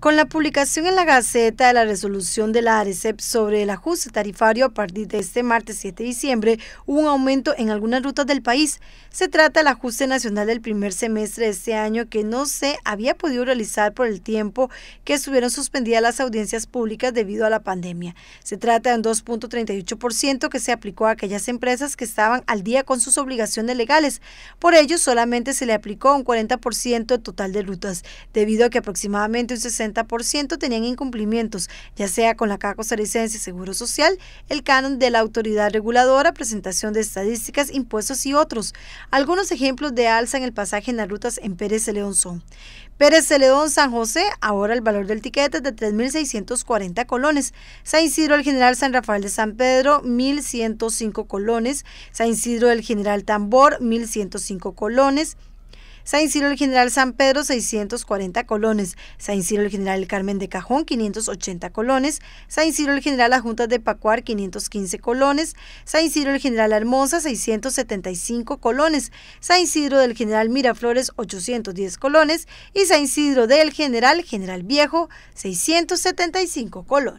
Con la publicación en la Gaceta de la resolución de la ARECEP sobre el ajuste tarifario a partir de este martes 7 de diciembre, hubo un aumento en algunas rutas del país. Se trata del ajuste nacional del primer semestre de este año que no se había podido realizar por el tiempo que estuvieron suspendidas las audiencias públicas debido a la pandemia. Se trata de un 2.38% que se aplicó a aquellas empresas que estaban al día con sus obligaciones legales. Por ello, solamente se le aplicó un 40% total de rutas, debido a que aproximadamente un 60 ciento tenían incumplimientos, ya sea con la Caja Costarricense Seguro Social, el canon de la autoridad reguladora, presentación de estadísticas, impuestos y otros. Algunos ejemplos de alza en el pasaje en las rutas en Pérez león son Pérez Celedón San José, ahora el valor del tiquete es de 3.640 colones. San Isidro el General San Rafael de San Pedro, 1.105 colones. San Isidro el General Tambor, 1.105 colones. San Isidro el General San Pedro 640 colones, San Isidro el General Carmen de Cajón 580 colones, San Isidro el General Ajunta de Pacuar 515 colones, San Isidro el General Hermosa 675 colones, San Isidro del General Miraflores 810 colones y San Isidro del General General Viejo 675 colones.